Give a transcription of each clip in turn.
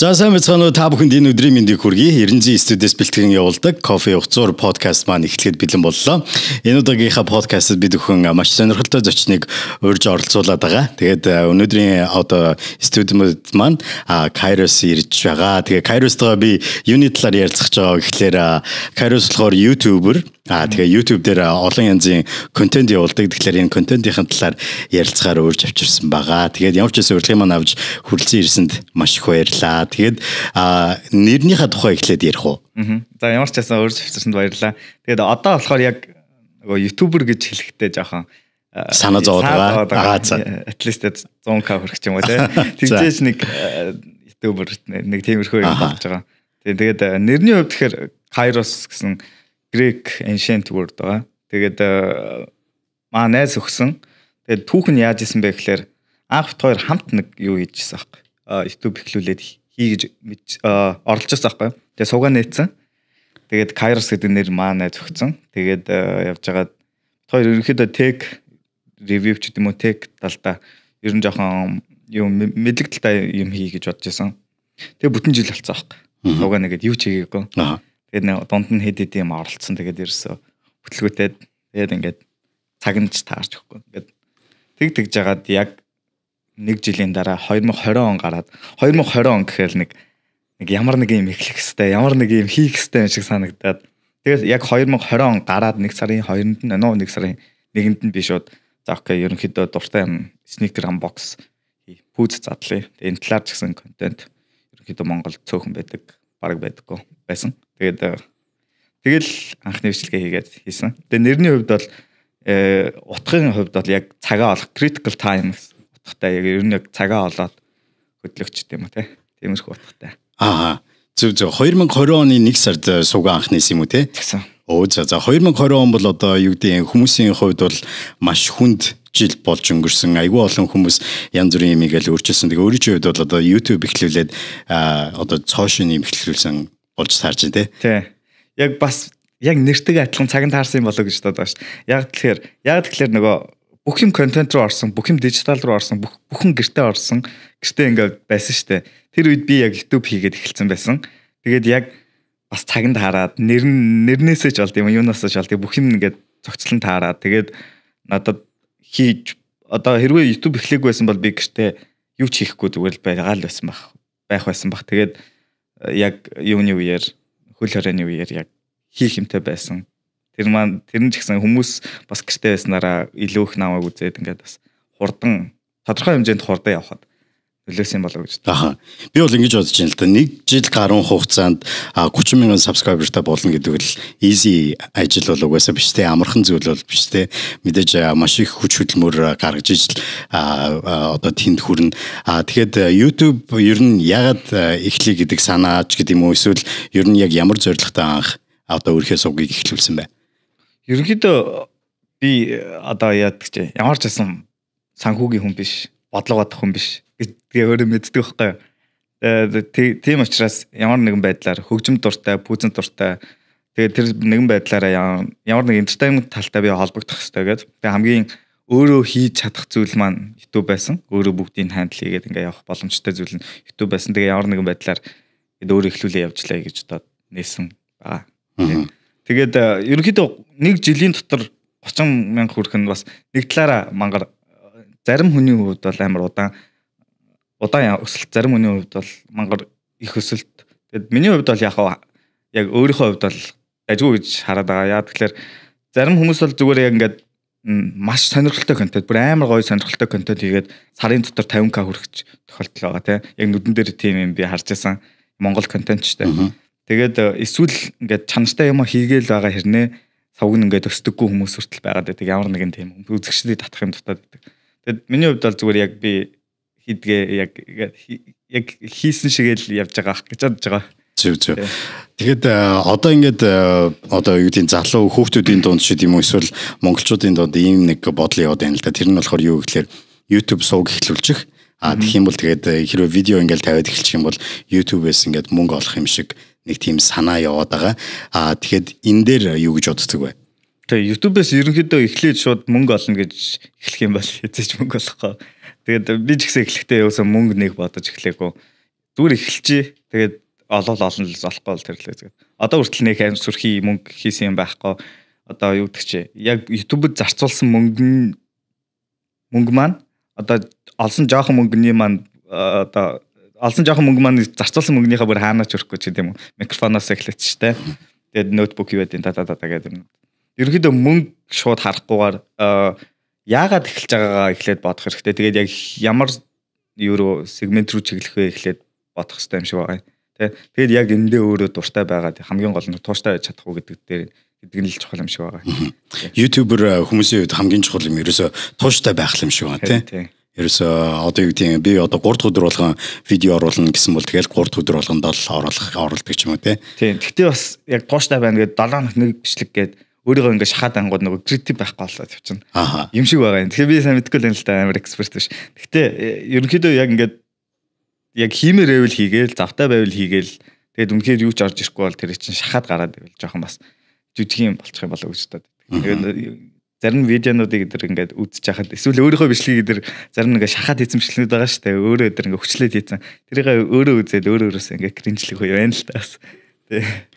За сайн мэцхан уу та бүхэнд энэ өдрийн мэндийг хүргэе. 99 студиэс бэлтгэн явуулдаг Кофе ухцуур подкаст маань эхлэхэд бэлэн боллоо. Энэ удаагийнхаа подкастт бид бүхэн маш сонирхолтой зочныг урьж оролцуулаад байгаа. Тэгээд өнөөдрийн одоо студиуд маань Kairos ирж байгаа. Тэгээд Kairos-тойгоо би юуны талаар ярилцах гэж байгаа гэхээр Kairos болохоор YouTuber Аа тэгээ YouTube дээр олон янзын контент явуулдаг. Тэгэхээр энэ контентийн талаар ярилцгаар уурж авчирсан байгаа. Тэгээд ямар ч байсан урилгыг маань авч хүрэлцэн ирсэнд маш их баярлалаа. Тэгээд аа нэрнийхээ тухай эхлээд ярих уу? Аа. За ямар ч байсан уурж авчирсанд баярлалаа. Тэгээд одоо болохоор яг нөгөө YouTuber гэж хэлэхдээ жоохон санаа зовоод байгаа. Аа за. At least 100k хүрэх юм уу те. Тэгжээч нэг YouTuber нэг тиймэрхүү юм болж байгаа. Тэгээд нэрний хувьд тэгэхээр Kairos гэсэн Greek ancient word байгаа. Тэгээд э, маа найз өгсөн. Тэгээд түүх нь яаж исэн бэ гэхээр анх хоёр хамт нэг юу хийжсэн аахгүй. Э, YouTube эхлүүлээд хийж э, оролцожсэн аахгүй. Тэгээд суугаа нээсэн. Тэгээд Kairos гэдэг нэр маа найз өгсөн. Тэгээд явжгаад хоёр ерөнхийдөө tech review ч гэдэг юм уу tech талдаа ер нь жоохон юм мэдлэг талтай юм хий гэж бодож байсан. Тэгээ бүтэн жил болцсон аахгүй. Суугаа нэгэд юу ч хийгээгүй. Аа. Тэгээд дунд нь хэд хэд юм оролцсон. Тэгээд ерөөсө бүтлгүүтээд тэгээд ингээд цагнаж таарч өгөхгүй. Ингээд тэг тэгж жагаад яг нэг жилийн дараа 2020 он гараад 2020 он гэхээр нэг нэг ямар нэг юм эхлэх хэвээр ямар нэг юм хийх хэвээр шиг санагдаад тэгээд яг 2020 он гараад нэг сарын 2-нд нь нөө нэг сарын 1-нд нь биш бод за окей ерөнхийдөө дуртай юм sneaker unbox пүүз задлаа. Тэгээд энэ талаар ч гэсэн контент ерөнхийдөө Монгол цөөхөн байдаг, баг байдаггүй байсан. Тэгээд э, тэгэл анхны бичлэгээ хийгээд хийсэн. Тэгээд нэрний хувьд бол э, утгын хувьд бол яг цагаа олох critical time гэсэн утгатай яг ер нь яг цагаа олоод хөдлөгчд юм а тиймэрхүү утгатай. Аа зөв зөв 2020 оны 1 сард э, суугаа анхнаас юм уу те? Тэгсэн. Оо за за 2020 он бол одоо юу гэдэг хүмүүсийн хувьд бол маш хүнд жил болж өнгөрсөн. Айгүй олон хүмүүс янз бүрийн юм игээл өөрчилсөн. Тэгээ өөрийн хувьд бол одоо YouTube эхлүүлээд одоо цоошин юм эхлүүлсэн болж сарж ин тэ. Тий. Яг бас яг нэртэг адилхан цагт таарсан юм болоо гэж бодоод байна шүү. Яг тэгэхээр яг тэгэхээр нөгөө бүх юм контент руу орсон, бүх юм дижитал руу орсон, бүх бүхэн гэрте орсон. Гэрте ингээд байсан шүү дээ. Тэр үед би яг YouTube хийгээд эхэлсэн байсан. Тэгээд яг бас цагнд хараад нэр нэрнээсээ ч болд юм юунаасаа ч болд бүх юм ингээд цогцлон таараад тэгээд надад хийж одоо хэрвээ YouTube эхлэх байсан бол би гэрте юу ч хийхгүй зүгээр л байгаал байсан байх байх байсан баг. Тэгээд яг юуны үеэр хөл хорионы үеэр яг хийх юмтай байсан. Тэр маань тэр нь ч гэсэн хүмүүс бас гэртэй байснараа илүү их намайг үзээд ингээд бас хурдан тодорхой хэмжээнд хурдан явхад нөлөөсөн болов гэж байна. Би бол ингэж бодож байна л да. 1 жил гаруй хугацаанд 30 мянган subscriberтай болно гэдэг л easy ажил бол угаасаа биш те амархан зүйл бол биш те мэдээж маш их хүч хөдөлмөр гаргаж ижил одоо тэнд хүрнэ. Тэгэхэд YouTube ер нь ягаад эхлэе гэдэг санаач гэдэг юм уу эсвэл ер нь яг ямар зорилготой анх одоо өөрхөө сувгийг эхлүүлсэн бэ? Ерөнхийдөө би одоо яадаг ч ямар ч байсан санхүүгийн хүн биш, бодлого бодох хүн биш гэдгээ өөрөө мэддэг байхгүй юу. Э, тийм учраас ямар нэгэн байдлаар хөгжим дуртай, пүүзэн дуртай тэгээд тэр нэгэн байдлаараа ямар нэг entertainment талтай би холбогдох хэрэгтэй гэдэг. Тэгээд хамгийн өөрөө хийж чадах зүйл маань YouTube байсан. Өөрөө бүгдийг хандл хийгээд ингээ явах боломжтой зүйл нь YouTube байсан. Тэгээд ямар нэгэн байдлаар өөрөө эхлүүлээ явжлаа гэж одоо нээсэн. Аа. Тэгээд э, ерөнхийдөө нэг жилийн дотор 30 мянга хүрэх нь бас нэг талаараа мангар э, зарим хүний хувьд бол амар удаан удаан өсөлт зарим хүний хувьд бол мангар их өсөлт. Тэгэд миний хувьд бол яг яг өөрийнхөө хувьд бол ажгүй гэж хараад байгаа. Яа тэгэхээр зарим хүмүүс бол зүгээр яг ингээд маш сонирхолтой контент, бүр амар гоё сонирхолтой контент хийгээд сарын дотор 50к хүрэх тохиолдол байгаа тийм. Яг нүдэн дээр тийм юм би харж байсан. Монгол контент ч тийм. Тэгээд э, эсвэл ингээд чанартай юм хийгээл байгаа хэрнээ савг нь ингээд өсдөггүй хүмүүс хүртэл байгаад байдаг. Ямар нэгэн тийм үзэгчдийг татах юм дутаад байдаг. Тэгэд миний хувьд бол зүгээр яг би хийдгээ яг яг хийсэн шигээл явж байгаа гэж бодож байгаа. Зөв зөв. Тэгэхэд э, одоо ингээд э, одоо юу гэдэг залуу хүүхдүүдийн дунд шид юм уу эсвэл монголчуудын дунд ийм нэг бодол яваад байна л да. Тэр нь болохоор юу гэхээр YouTube сууг эхлүүлчих. А тэгэх юм бол тэгээд э, хэрвээ видео ингээд тавиад эхэлчих юм бол YouTube-ээс ингээд мөнгө олох юм шиг нэг тийм санаа яваад байгаа. А тэгэхэд энэ дээр юу гэж бодцгоо вэ? Тэгээ YouTube-ээс ерөнхийдөө эхлээд шууд мөнгө олно гэж эхлэх юм бол хэзээ ч мөнгө олохгүй Тэгээд би ч гэсэн эхлэхдээ яваасаа мөнгө нэг бодож эхлэегүй. Зүгээр эхэлчихье. Тэгээд олол олно л болохгүй л тэрлээ зүгээр. Одоо хүртэл нэг аим сүрхий мөнгө хийсэн юм байхгүй. Одоо юу гэдэг чи яг YouTube-д зарцуулсан мөнгө нь мөнгө маань одоо олсон жоохон мөнгөний маань э, одоо олсон жоохон мөнгө маань зарцуулсан мөнгөнийхөө бүр хаанаач өрөхгүй ч гэдэм үү. Микрофоноос эхлэв ч тэ. Тэгээд ноутбук юу гэдэг та та та гэдэг. Ерөнхийдөө мөнгө шууд харахгүйгээр э, яагаад эхэлж байгаагаа эхлээд бодох хэрэгтэй. Тэгээд яг ямар юуруу сегмент рүү чиглэх вэ эхлээд бодох хэрэгтэй юм шиг байгаа. Тэ. Тэгээд яг эндээ өөрөө дуртай байгаад хамгийн гол нь тууштай байж чадах уу гэдэг дээр гэдэг нь л чухал юм шиг байгаа. YouTuber э, хүмүүсийн хувьд хамгийн чухал юм ерөөсө тууштай байх юм шиг байна тийм. Ерөөсө одоо юу гэдэг би одоо 3 дахь өдөр болгон видео оруулна гэсэн бол тэгэл 3 дахь өдөр болгонд л оруулах оролдог ч юм уу тийм. Тийм. Гэхдээ бас яг тууштай байна гэдэг 7 хоног нэг бичлэг гэдэг өөрийгөө ингээ шахаад ангууд нөгөө критик байхгүй болоод явчихна. Юм шиг байгаа юм. Тэгэхээр би сайн мэдэхгүй л юм л та амар эксперт биш. Гэхдээ э, ерөнхийдөө яг ингээд яг хиймээр байвал хийгээл, завтай байвал хийгээл. Тэгээд үнэхээр юу ч орж ирэхгүй бол тэр чинь шахаад гараад байвал жоохон бас жүжиг юм болчих юм болоо гэж бодоод. Тэгээд зарим видеонуудыг дээр ингээд үзэж хахад эсвэл өөрийнхөө бичлэгийг дээр зарим нэг шахаад эзэмшлэнүүд байгаа шүү дээ. Өөрөө дээр ингээд хүчлээд хийсэн. Тэрийг өөрөө үзээд өөрөө өөрөөс ингээд кринжлэх үе байна л таас. Тэг.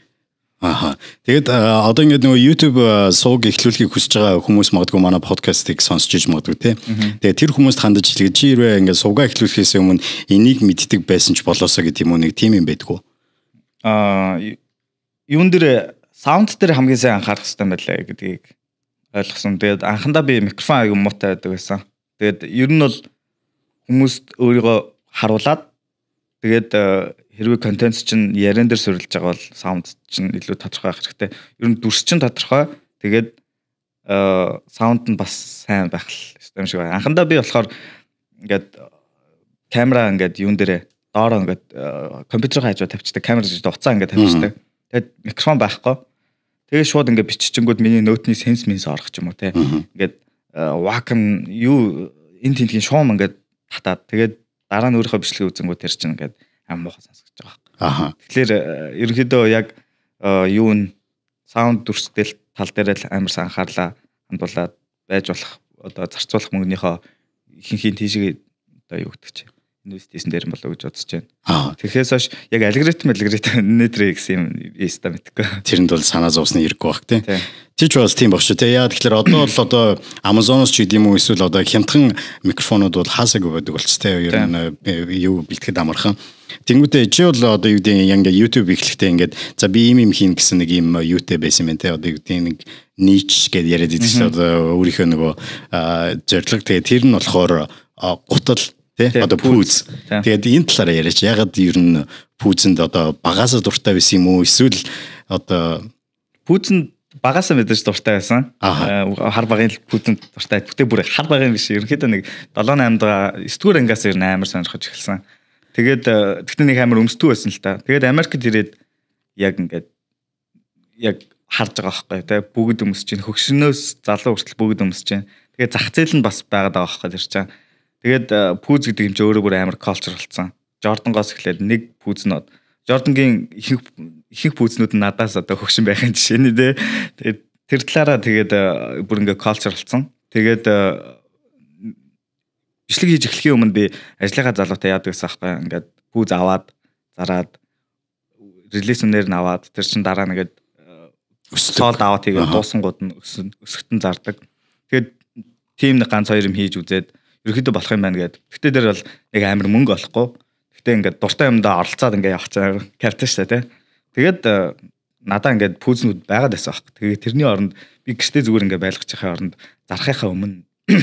Ааха. Тэгэд одоо ингээд нөгөө YouTube сууг эхлүүлэхийг хүсэж байгаа хүмүүс магадгүй манай подкастыг сонсч иж магадгүй тий. Тэгээ тэр хүмүүст хандаж хэлгээ чи хэрвээ ингээд суугаа эхлүүлэхээс өмнө энийг мэддэг байсан ч болоосоо гэдэг юм уу нэг тийм юм байдгүй. Аа юун дээр саунд дээр хамгийн сайн анхаарах хэрэгтэй байлаа гэдгийг ойлгосон. Тэгээд анхандаа би микрофон аяг муутай байдаг байсан. Тэгээд ер нь бол хүмүүст өөрийгөө харуулад тэгээд хэрвээ контент чинь яран дээр суурилж байгаа бол саунд чинь илүү тодорхой байх хэрэгтэй. Ер нь дүрс чинь тодорхой. Тэгээд э саунд нь бас сайн байх юм шиг байна. Анхандаа би болохоор ингээд э, камера ингээд юун дээрээ доороо ингээд э, компьютерийн хажуу тавьчихдаг камер гэж уцаа ингээд тавьчихдаг. Тэгээд микрофон байхгүй. Тэгээд шууд ингээд биччихэнгүүд миний нөтний сенс минс орох ч юм уу те. Ингээд вакам э, юу эн тентгийн шуум ингээд татаад тэгээд дараа нь өөрийнхөө бичлэгийг үзэнгүүт тэр чинь ингээд амар муухай сонс Аа. Тэгэхээр э, ерөнхийдөө яг э, юу н саунд дүрстэл тал дээр л амарсан анхаарлаа хандуулад байж болох одоо зарцуулах мөнгөнийхөө ихэнхийн тийшээ одоо юу гэдэг чинь нөөцтэйсэн дээр болов гэж бодож байна. Тэрхээс хойш яг алгоритм алгоритм нэтрэ гэсэн юм эста мэдхгүй. Тэрэнд бол санаа зовсны хэрэггүй баг тий. Тэр ч бас тийм баг шүү. Тэгээ яа тэгэхээр одоо л одоо Amazon-с ч гэдэм үү эсвэл одоо хямдхан микрофонууд бол хаасаг байдаг болц тий. Ер нь э, юу бэлтгэд амархан. Тэнгүүтээ чи бол одоо юу гэдэг яг ингээ YouTube эхлэхдээ ингээд за би ийм юм хийн гэсэн нэг юм YouTube байсан юм те одоо юу гэдэг нэг нич гэдээ яриад идэж одоо өөрийнхөө нөгөө зориг тэгээ тэр нь болохоор гутал тий одоо пүүз тэгээд энэ талаараа яриач ягаад ер нь пүүзэнд одоо багаасаа дуртай байсан юм уу эсвэл одоо пүүзэнд багаасаа мэдээж дуртай байсан э, хар багын пүүзэнд дуртай гэхдээ бүр хар багын биш ерөнхийдөө нэг 7 8 даа 9 дугаар ангиас ер нь амар сонирхож эхэлсэн тэгээд э, тэгтээ нэг амар өмсдүү байсан л та тэгээд Америкт ирээд яг ингээд яг харж байгаа байхгүй тий бүгд өмсөж чинь хөгшнөөс залуу хүртэл бүгд өмсөж чинь тэгээд зах зээл нь бас байгаад байгаа байхгүй тийч чам Тэгээд э, пүүз гэдэг юм чи өөрөө бүр амар culture болсон. Jordan-гоос эхлээд нэг пүүзнод Jordan-гийн ихэнх ихэнх пүүзнүүд нь надаас одоо хөгшин байхын жишээ нэ тэ. Тэгээд тэр талаараа тэгээд э, бүр ингээ culture болсон. Тэгээд бичлэг э, хийж эхлэхийн өмнө би ажлынхаа залуутай яадаг гэсэн аахгүй ингээд пүүз аваад зараад релиз өнөр нь аваад тэр чин дараа нэгэд өсөлт аваад тэгээд дуусангууд нь өсөнд өсөлтөн зардаг. Тэгээд тийм нэг ганц хоёр юм хийж үзээд ерөөдөө болох юм байна гэдэг. Гэтэ дээр бол нэг амар мөнгө олохгүй. Гэтэ ингээд дуртай юмдаа оролцоод ингээд явах чагаар капитал шүү дээ. Тэгээд э, надаа ингээд пүүзнүүд байгаад байсан баг. Тэгээд тэрний оронд би гэртээ зүгээр ингээд байлгачихын оронд зархахаа өмнө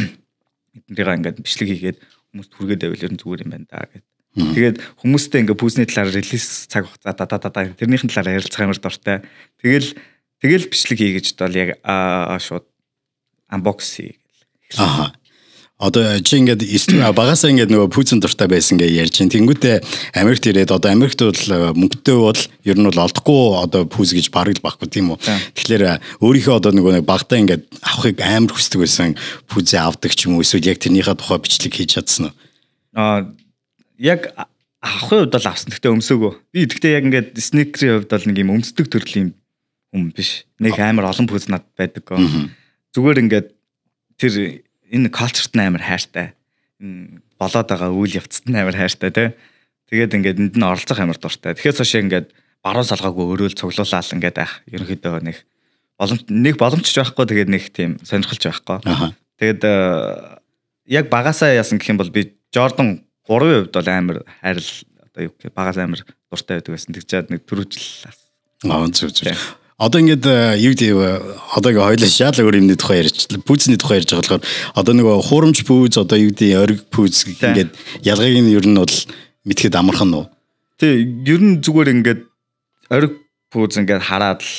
эднэрийгаа ингээд бичлэг хийгээд хүмүүст хүргээд байвал ер нь зүгээр юм байна да гэдэг. Тэгээд хүмүүстэй ингээд пүүзний талаар релиз цаг хугацаа да да да тэрнийхэн талаар ярилцах амар дуртай. Тэгэл тэгэл бичлэг хийгээч бол яг аа шууд unbox хийгээл. Аа Одоо чи ингээд багасаа ингээд нөгөө Путин дуртай байсан гэж ярьж байна. Тэнгүүтээ Америкт ирээд одоо Америкт бол э, мөнгөтэй бол ер нь бол олдохгүй одоо пүүз гэж бараг л баггүй тийм үү. Тэгэхээр э, өөрийнхөө одоо нөгөө нэг багтаа ингээд авахыг амар хүсдэг байсан пүүзээ авдаг ч юм уу эсвэл яг тэрнийхээ тухай бичлэг хийж чадсан уу? Аа яг авахын хувьд бол авсан. Гэхдээ өмсөөгөө. Би гэхдээ яг ингээд сникерийн хувьд бол нэг юм өмсдөг төрлийн хүн биш. Нэг амар олон пүүз над байдаг. Зүгээр ингээд тэр энэ калчерт нь амар хайртай. Энэ болоод байгаа үйл явцад нь амар хайртай тий. Тэгээд ингээд энд нь оролцох амар дуртай. Тэгэхээр цааш ингээд баруун салгаагүй өрөөл цуглуулаад ингээд байх. Ерөнхийдөө нэг боломж нэг боломжч байхгүй тэгээд нэг тийм сонирхолч байхгүй. Тэгээд э, яг багасаа яасан гэх юм бол би Jordan 3-ийн хувьд бол амар хайрл одоо юу гэх багаас амар дуртай байдаг байсан. Тэгж чад нэг төрөжл. Аа зүг зүг. Одоо ингээд э, юу гэдэг э, одоо ингээд хоёлаа шал өөр юмны тухай ярьчихлаа. Пүүзний тухай ярьж байгаа болохоор одоо нөгөө хуурамч пүүз одоо юу гэдэг ориг пүүз ингээд ялгааг нь ер нь бол мэдхэд амархан уу? Тий, ер нь зүгээр ингээд ориг пүүз ингээд хараад л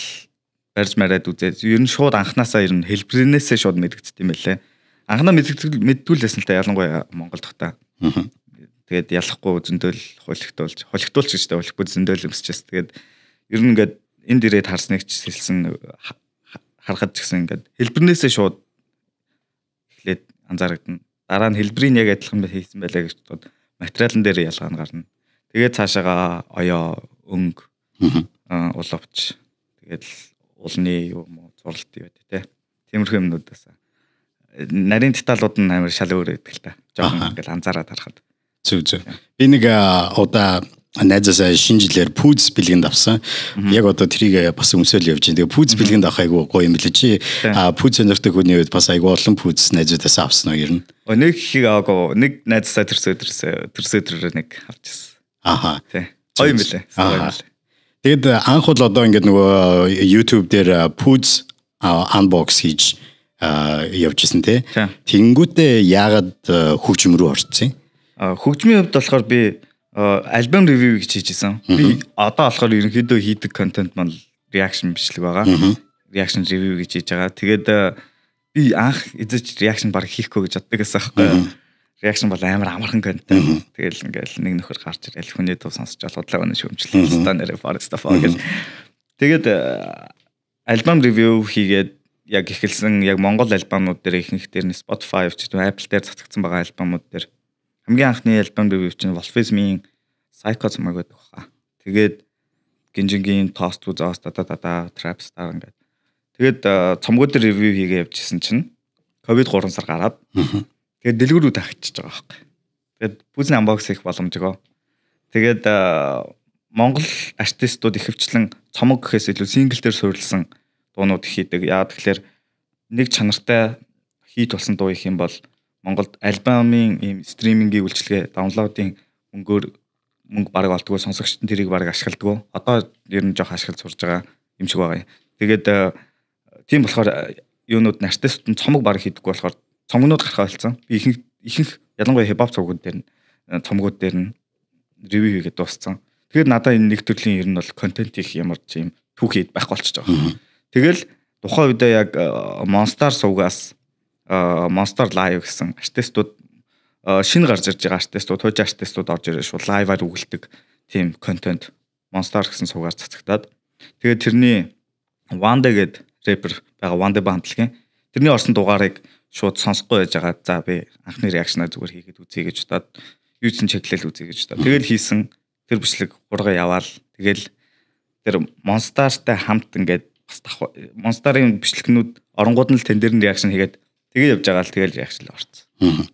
барьж мараад үзээд ер нь шууд анханасаа ер нь хэлбэрнээсээ шууд мэдгэдт юм байлээ. Анханаа мэдгэдэг мэдтүүлсэн л та ялангуяа Монголд та. Тэгээд ялахгүй зөндөл хулигтуулж, хулигтуулж гэжтэй хулиггүй зөндөл юмсчээс тэгээд ер нь ингээд энд ирээд харсныг ч хэлсэн харахад ч гэсэн ингээд хэлбэрнээсээ шууд эхлээд анзаарагдана. Дараа нь хэлбэрийн яг адилхан хийсэн байлаа гэж бодоод материалын дээр ялгаа нь гарна. Тэгээд цаашаага оёо, өнг, уловч. Тэгээд улны юм уу, зурлт юу гэдэг те. Тиймэрхүү юмнуудаас нарийн деталууд нь амар шал өөр гэдэг л та. Жохон ингээд анзаараад харахад. Зүг зүг. Би нэг удаа найзаасаа шинэ жилээр пүүз бэлгэнд авсан. Яг одоо трийг э, бас өмсөөл явж байна. Тэгээ пүүз бэлгэнд авах айгүй гоё юм билээ чи. А пүүз өнөртөг хүний үед бас айгүй олон пүүз найзуудаас авсан уу ер нь. Нэг хийг аагүй. Нэг найзаасаа тэрсөө тэрсөө тэрсөө тэрээр нэг авчихсан. Аха. Тий. Гоё юм билээ. Тэгэд анх бол одоо ингээд нөгөө э, YouTube дээр э, пүүз unbox хийж явжсэн тий. Тэнгүүтээ яагаад хөгжим рүү орсон юм? Хөгжмийн хувьд болохоор би Э, альбом ревю гэж хийжсэн. Би одоо болохоор ерөнхийдөө хийдэг контент маань реакшн бичлэг байгаа. Реакшн ревю гэж хийж байгаа. Тэгээд э, би анх эзэж реакшн баг хийхгүй гэж боддог гэсэн аахгүй. Реакшн бол амар амархан контент. Тэгэл ингээл нэг нөхөр гарч ирэл хүний дуу сонсож алгуудлаа өнө шөмжлээ. Ста нэрэ Forest of Fogel. Тэгээд э, альбом ревю хийгээд яг эхэлсэн яг Монгол альбомнууд дээр ихэнх дээр нь Spotify ч Apple дээр цацагдсан байгаа альбомнууд дээр хамгийн анхны альбом дебют чинь Wolfism-ийн Psycho зураг байдаг хаа. Тэгээд Гинжингийн Toast уу заас да да да Trap Star ингээд. Тэгээд э, цомгоо дээр ревю хийгээ явжсэн чинь ковид 3 сар гараад тэгээд дэлгүүрүүд ахчихж байгаа байхгүй. Тэгээд пүүзний амбокс их боломж өгөө. Тэгээд э, Монгол артистууд ихэвчлэн цомог гэхээс илүү сингл дээр суурилсан дуунууд хийдэг. Яа тэгэхээр нэг чанартай хийд болсон дуу их юм бол Монголд альбомын ийм стримингийн үйлчилгээ даунлоадын мөнгөөр мөнгө бараг олдгоо сонсогчд нь тэрийг бараг ашигладаг. Одоо ер нь жоох ашиглаж сурж байгаа юм шиг байгаа юм. Тэгээд э, тийм болохоор э, юунууд нь артист нь цомог бараг хийдэггүй болохоор цомгнууд гарах ойлцсан. Би ихэнх ихэнх ялангуяа хипхоп цомгууд дээр нь э, цомгууд дээр нь ревю хийгээд дууссан. Тэгээд надаа энэ нэг төрлийн ер нь бол контент их ямар ч юм түүхийд байхгүй болчихж байгаа. Тэгэл тухайн үедээ яг Monster сувгаас Э, Monster Live гэсэн артистууд э, шинэ гарч ирж байгаа артистууд, хуучин артистууд орж ирж шууд лайваар үгэлдэг тийм контент Monster гэсэн суугаар цацагтаад. Тэгээд тэрний Wanda гэд рэпер байгаа Wanda бандлагийн тэрний орсон дугаарыг шууд сонсохгүй байж байгаа. За би анхны реакшнаа зүгээр хийгээд үзье гэж удаад юу ч чеклэл үзье гэж удаад. Тэгэл хийсэн тэр бичлэг 3 яваал. Тэгэл тэр Monster-тай хамт ингээд бас Monster-ын бичлэгнүүд оронгууд нь л тэн дээр нь реакшн хийгээд Тэгэл явж байгаа л тэгэл яг шил орсон.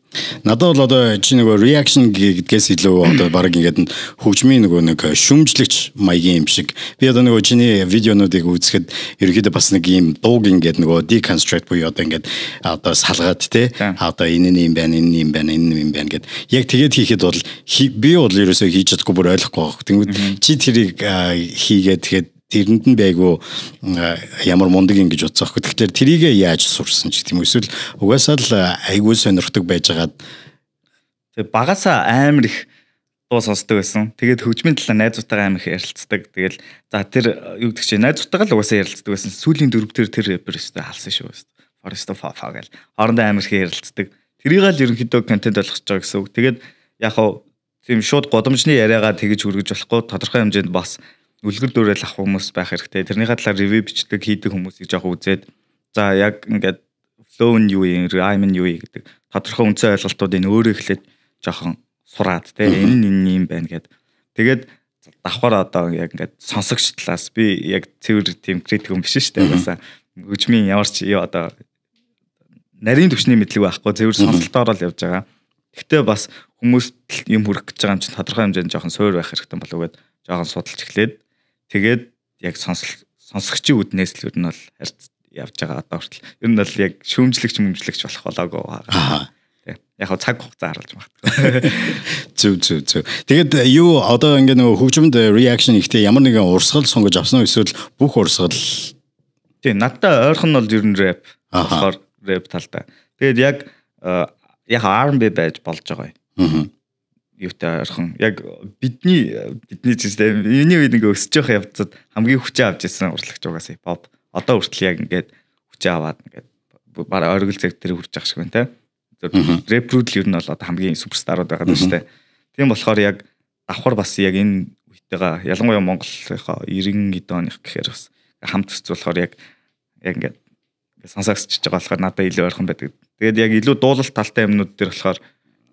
Надад бол одоо чи нөгөө reaction гэдгээс илүү одоо баг ингээд хөгжмийн нөгөө нэг шүмжлэгч маягийн юм шиг. Би одоо нөгөө чиний видеонуудыг үзэхэд ерөөхдөө бас нэг юм дууг ингээд нөгөө deconstruct буюу одоо ингээд одоо салгаад те одоо энэ нь юм байна, энэ нь юм байна, энэ нь юм байна гэд. Яг тэгээд хийхэд бол би бол ерөөсөө хийж чадахгүй бүр ойлгохгүй баг. Тэнгүүд чи тэрийг хийгээд тэгээд тэрэнд нь байгуу ямар мундаг юм гэж утсаахгүй. Тэгэхээр трийг яаж сурсан ч гэдэм эсвэл угаасаа л айгүй сонирхдаг байжгаад тэгээ багасаа амар их дуу сонсдог байсан. Тэгээд хөгжмийн талаа найзуутайгаа амар их ярилцдаг. Тэгэл за тэр юу гэдэг чинь найзуутайгаа л угаасаа ярилцдаг байсан. Сүүлийн дөрөв дээр тэр рэпер өстэй халсан шүү. Forest of Fafa гэл хоорондоо амар их ярилцдаг. Тэрийг л ерөнхийдөө контент болгож байгаа гэсэн үг. Тэгээд яг хав тийм шууд годомжны яриагаа тэгж хүргэж болохгүй тодорхой хэмжээнд бас үлгэр дуурайл авах хүмүүс байх хэрэгтэй. Тэрнийхээ талаар ревю бичдэг хийдэг хүмүүсийг жоох үзээд за яг ингээд flow нь юу юм, rhyme нь юу гэдэг тодорхой үндсэн ойлголтуудыг өөрөө эхлээд жоохон сураад те энэ энэ юм байна гэд. Тэгээд давхар одоо яг ингээд сонсогч талаас би яг цэвэр тийм критик юм биш шүү дээ. Басаа хөгжмийн ямар ч юу одоо нарийн төвчний мэдлэг байхгүй зөвхөн сонсолтоор л явж байгаа. Гэхдээ бас хүмүүст юм хүрэх гэж байгаа юм чинь тодорхой хэмжээнд жоохон суур байх хэрэгтэй болов уу гэд жоохон судалж эхлээд Тэгээд яг сонсогчийн үднээс л ер нь бол харьц явж байгаа одоо хүртэл. Ер нь бол яг шүүмжлэгч мөмжлэгч болох болоогүй байгаа. Яг хав цаг хугацаа харуулж магадгүй. Зүг зүг зүг. Тэгэд э, юу одоо ингээ нөгөө хөгжимд э, reaction ихтэй ямар нэгэн урсгал сонгож авсан уу эсвэл бүх урсгал Тий, надтай ойрхон нь бол ер нь рэп. Болохоор рэп талдаа. Тэгэд яг э, яг R&B байж болж байгаа юм юутай орхон яг бидний бидний зүйл миний үед ингээ өсөж явах явцад хамгийн хүчээ авч ирсэн урлагч угаас хип хоп одоо хүртэл яг ингээд хүчээ аваад ингээд бараг оргил зэг дээр хүрч явах шиг байна те рэпрүүд л ер нь бол одоо хамгийн суперстарууд байгаа даа штэ тийм болохоор яг давхар бас яг энэ үетэйгээ ялангуяа Монголынхоо 90 эд оных гэхээр бас хамт төсц болохоор яг яг ингээд сонсогсчихж байгаа болохоор надад илүү ойрхон байдаг тэгээд яг илүү дуулалт талтай юмнууд дээр болохоор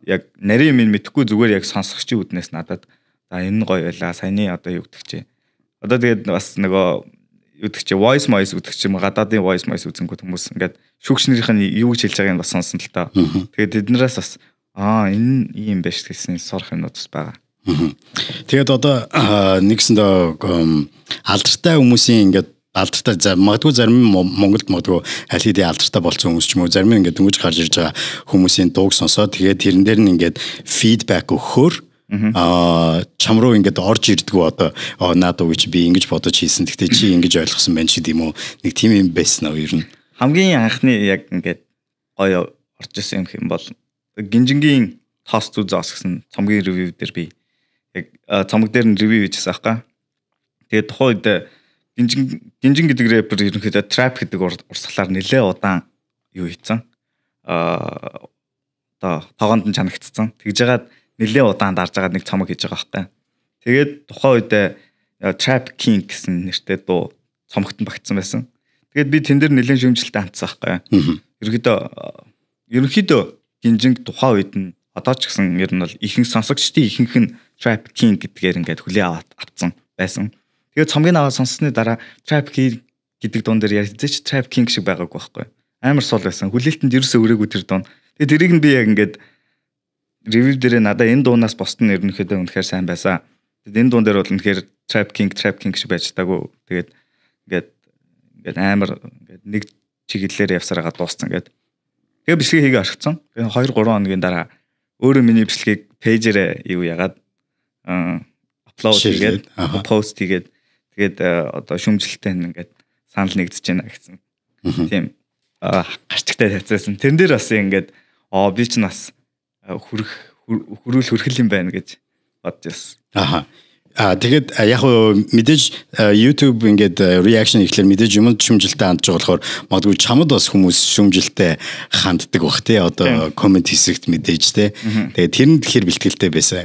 яг нарийн минь мэдхгүй зүгээр яг сонсогчийн үднээс надад за энэ нь гоё байла. Саяны одоо юу гэдэг чи. Одоо тэгээд бас нөгөө юу гэдэг чи voice voice гэдэг чи гадаадын voice voice үзэнгүүт хүмүүс ингээд шүүгчнэрийнх нь юу гэж хэлж байгааг нь бас сонсон л таа. Тэгээд тэднээс бас аа энэ юм байж гэсэн сурах юмнууд бас байгаа. Тэгээд одоо нэгсэндээ алдартай хүмүүсийн ингээд алдартай за магадгүй зарим Монголд магадгүй аль хэдийн алдартай болсон хүмүүс ч юм уу зарим ингээд дүнжиж гарч ирж байгаа хүмүүсийн дууг сонсоод тэгээд тэрэн дээр нь ингээд фидбек өгөхөөр аа чам руу ингээд орж ирдгүү одоо наад уу гэж би ингэж бодож хийсэн гэхдээ чи ингэж ойлгосон байх шиг юм уу нэг тийм юм байсан уу ер нь хамгийн анхны яг ингээд гоё орж исэн юм хэм бол гинжингийн тост үз зоос гэсэн цомгийн ревю дээр би яг цомог дээр нь ревю хийжсэн аахгүй тэгээд тухайн үед Динжин Динжин гэдэг рэпер ерөнхийдөө trap гэдэг урсгалаар нэлээ удаан юу хийцэн. Аа э, одоо тогоонд нь чанагдцсан. Тэгж ягаад нэлээ удаан дарж байгаа нэг цомог хийж байгаа байхгүй. Тэгээд тухайн үед э, trap king гэсэн нэртэй дуу цомогт нь багтсан байсан. Тэгээд би тэн дээр нэлээд шөмжлөлтөд хандсан байхгүй. Ерөнхийдөө э, ерөнхийдөө Динжин тухайн үед нь одоо ч гэсэн ер нь бол ихэнх сонсогчдын ихэнх нь trap king гэдгээр ингээд хүлээ аваад авцсан байсан. Тэгээд цомгийн аваа сонссны дараа Trap King гэдэг дуун дээр ярьж чи Trap King шиг байгаагүй байхгүй. Амар суул байсан. Хүлээлтэнд ерөөсөө өрөөгөө тэр дуун. Тэгээд тэрийг нь би яг ингээд ревю дээр надаа энэ дуунаас босдно ерөнхийдөө үнэхээр сайн байсан. Тэгээд энэ дуун дээр бол үнэхээр Trap King Trap King шиг байж таагүй. Тэгээд ингээд ингээд амар ингээд нэг чиглэлээр явсараад дууссан гэдэг. Тэгээ бичлэг хийгээ орхицсан. Тэгээ 2 3 хоногийн дараа өөрөө миний бичлэгийг пэйжээр юу ягаад апплод хийгээд пост хийгээд Тэгээд э, одоо шүмжлэлтэй ингээд санал нэгдэж байна гэсэн. Тийм. Гарчтай тавьчихсан. Тэрэн дээр бас ингээд оо би ч бас э, хүрх хүрүүл хүрхэл юм байна гэж бодож байсан. Аха. А тэгэд э, яг мэдээж YouTube ингээд reaction ихлээр мэдээж юм шүмжилтэй хандж байгаа болохоор магадгүй чамд бас хүмүүс шүмжилтэй ханддаг бах тий одоо comment хэсэгт мэдээж тий. Тэгээд тэр нь тэгэхээр бэлтгэлтэй байсан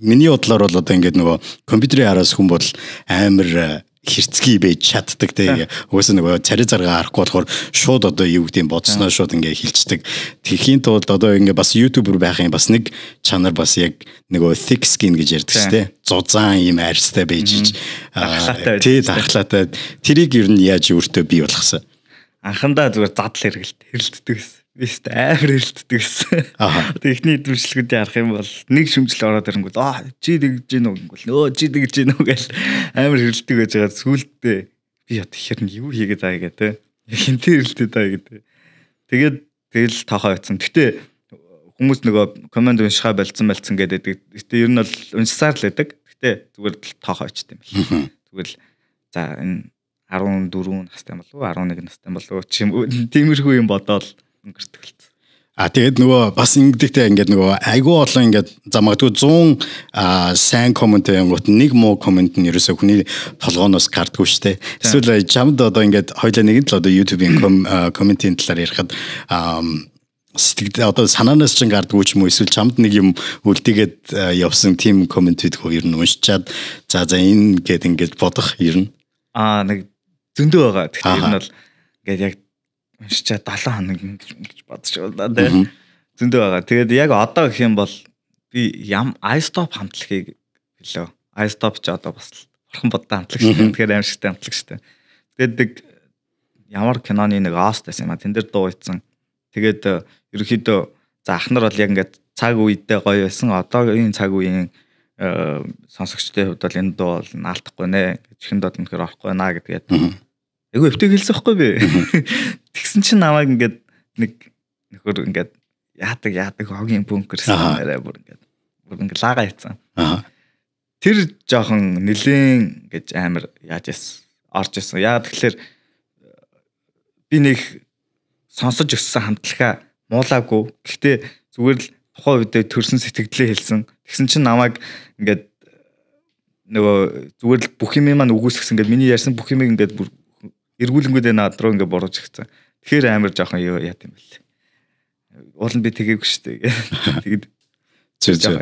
миний бодлоор бол одоо ингээд нөгөө компьютерийн араас хүн бол амар э, хэрцгий байж чаддаг те угсаа нөгөө цари заргаа харахгүй болохоор шууд одоо юу гэдэг нь бодсноо шууд ингээ хилчдэг тхийн тулд одоо ингээ бас ютубер байх юм бас нэг чанар бас яг нөгөө thick skin гэж ярьдаг шүү те зузаан юм арьстай байж ич тий дархлаатай тэрийг ер нь яаж өөртөө бий болгосон анхандаа зүгээр задал хэрэгэлт хэрэлддэг гэсэн Вист амар хэлтдэг гэсэн. Одоо эхний идэвхжлэгүүдийн харах юм бол нэг шүмжил ороод ирэнгүүт аа чи тэгж гин үг гэвэл нөө чи тэгж гин үг гэл амар хэрэлдэг гэж байгаа сүултдээ би ят хэрн юу хийгээд байгаа гэдэг те. Хинтээ хэрэлдэд байгаа гэдэг. Тэгээд тэгэл тахаа явцсан. Гэтэ хүмүүс нөгөө команд уншихаа болцсон болцсон гэдэг. Гэтэ ер нь бол уншсаар л байдаг. Гэтэ зүгээр л тахаа очт юм байна. Зүгээр л за энэ 14 настай болов уу 11 настай болов уу чим тиймэрхүү юм бодоол өнгөрдөг л. А тэгээд нөгөө бас ингэдэгтэй ингээд нөгөө айгүй олон ингээд за магадгүй 100 сайн комент байнгут нэг муу комент нь ерөөсөө хүний толгооноос гардггүй шүү дээ. Эсвэл э, чамд одоо ингээд хоёлаа нэгэн л одоо YouTube-ийн комментийн талаар ярихад сэтгэл одоо санаанаас ч гардгүй ч юм уу эсвэл чамд нэг юм үлдээгээд э, явсан тийм комент бидгөө ер нь уншичаад за за энэ гэд ингээд бодох ер нь аа нэг зөндөө байгаа. Тэгэхээр ер нь бол ингээд яг уншичаа 70 хоног ингэж бодож байна тийм зөндөө байгаа. Тэгээд яг одоо гэх юм бол би ям iStop хамтлагийг хэлөө. iStop ч одоо бас бурхан бодтой хамтлаг шүү дээ. Тэгэхээр аимшигтай хамтлаг шүү дээ. Тэгээд нэг ямар киноны нэг аст байсан юм а. Тэн дээр дуу ийцэн. Тэгээд э, ерөөхдөө за ахнар бол яг ингээд цаг үедээ гоё байсан. Одоогийн цаг үеийн э, сонсогчдын хувьд бол энэ дуу бол алдахгүй нэ. Чихэн доод өнөхөр орохгүй наа гэдгээд Айгу өвтэй хэлсэхгүй би. Тэгсэн чинь намайг ингээд нэг нөхөр ингээд яадаг яадаг хогийн бөмбөрсөн арай бүр ингээд бүр ингээд лага хийцэн. Тэр жоохон нилээн гэж амар яаж яс орж исэн. Яа тэгэхээр би нэг сонсож өссөн хамтлагаа муулаагүй. Гэхдээ зүгээр л тухайн үедээ төрсэн сэтгэлдээ хэлсэн. Тэгсэн чинь намайг ингээд нөгөө зүгээр л бүх юм маань үгүйсгэсэн. Ингээд миний ярьсан бүх юмыг ингээд бүр эргүүлэнгүүдээ над руу ингээ бурууж ихсэн. Тэгэхээр амар жоохон яат юм бэлээ. Уул нь би тэгээгүй шүү дээ. Тэгэд зөв зөв.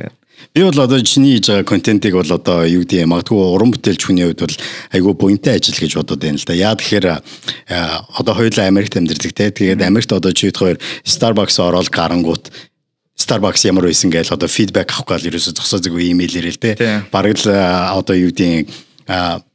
Би бол одоо чиний хийж байгаа контентийг бол одоо юу гэдэг юм магадгүй уран бүтээлч хүний хувьд бол айгүй буянтай ажил гэж бодод байна л да. Яа тэгэхээр одоо хоёулаа Америкт амьдардаг те. Тэгээд Америкт одоо чи хэд хоёр Starbucks ороод гарангуут Starbucks ямар байсан гээл одоо фидбек авахгүй л ерөөсө зогсоо зэгөө имэйлэрэл те. Бараг л одоо юу гэдэг юм